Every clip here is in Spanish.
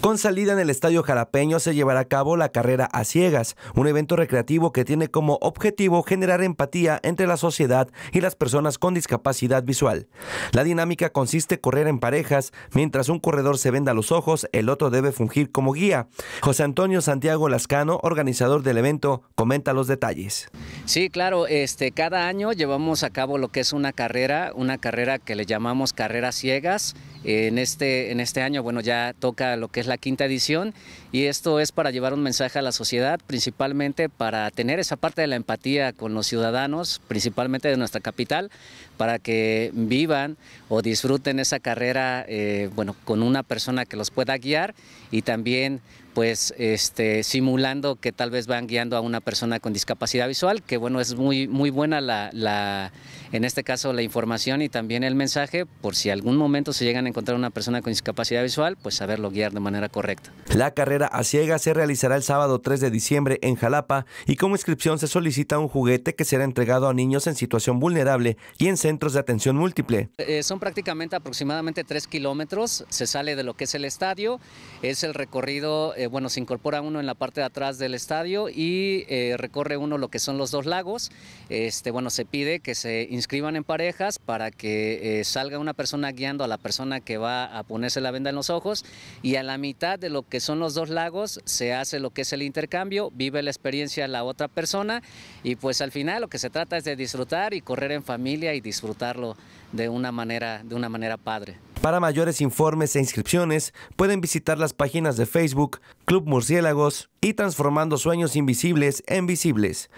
Con salida en el Estadio Jalapeño se llevará a cabo la carrera a ciegas, un evento recreativo que tiene como objetivo generar empatía entre la sociedad y las personas con discapacidad visual. La dinámica consiste correr en parejas, mientras un corredor se venda los ojos, el otro debe fungir como guía. José Antonio Santiago Lascano, organizador del evento, comenta los detalles. Sí, claro, este cada año llevamos a cabo lo que es una carrera, una carrera que le llamamos carrera ciegas. En este en este año, bueno, ya toca lo que es la quinta edición y esto es para llevar un mensaje a la sociedad, principalmente para tener esa parte de la empatía con los ciudadanos, principalmente de nuestra capital, para que vivan o disfruten esa carrera eh, bueno, con una persona que los pueda guiar y también pues este, simulando que tal vez van guiando a una persona con discapacidad visual, que bueno, es muy, muy buena la, en este caso la información y también el mensaje, por si algún momento se llegan a encontrar una persona con discapacidad visual, pues saberlo guiar de manera correcta. La carrera a ciega se realizará el sábado 3 de diciembre en Jalapa y como inscripción se solicita un juguete que será entregado a niños en situación vulnerable y en centros de atención múltiple. Eh, son prácticamente aproximadamente 3 kilómetros, se sale de lo que es el estadio, es el recorrido... Eh, bueno, se incorpora uno en la parte de atrás del estadio y eh, recorre uno lo que son los dos lagos. Este, bueno, se pide que se inscriban en parejas para que eh, salga una persona guiando a la persona que va a ponerse la venda en los ojos y a la mitad de lo que son los dos lagos se hace lo que es el intercambio, vive la experiencia la otra persona y pues al final lo que se trata es de disfrutar y correr en familia y disfrutarlo de una manera, de una manera padre. Para mayores informes e inscripciones, pueden visitar las páginas de Facebook, Club Murciélagos y Transformando Sueños Invisibles en Visibles.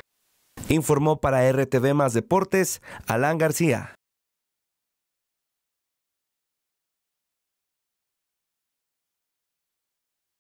Informó para RTV Más Deportes, Alan García.